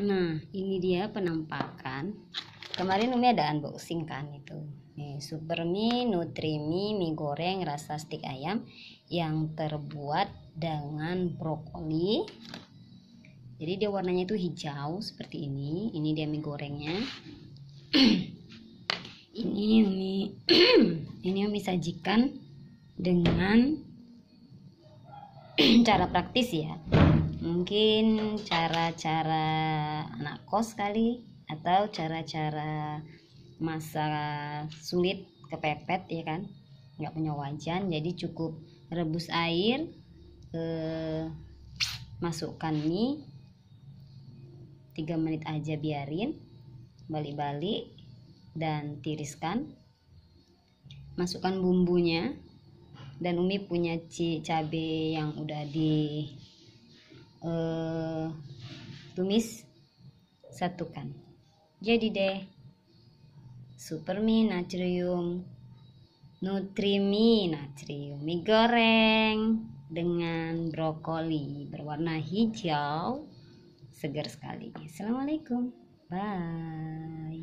nah ini dia penampakan kemarin Umi ada unboxing kan itu nih nutri Nutrimi mie goreng rasa stik ayam yang terbuat dengan brokoli jadi dia warnanya itu hijau seperti ini ini dia mie gorengnya ini Umi ini Umi sajikan dengan cara praktis ya mungkin cara-cara anak kos kali atau cara-cara masa sulit kepepet ya kan nggak punya wajan jadi cukup rebus air eh, masukkan mie 3 menit aja biarin balik-balik dan tiriskan masukkan bumbunya dan Umi punya cabai yang udah di eh, tumis satukan jadi deh supermi natrium nutrimi natrium mie goreng dengan brokoli berwarna hijau segar sekali assalamualaikum bye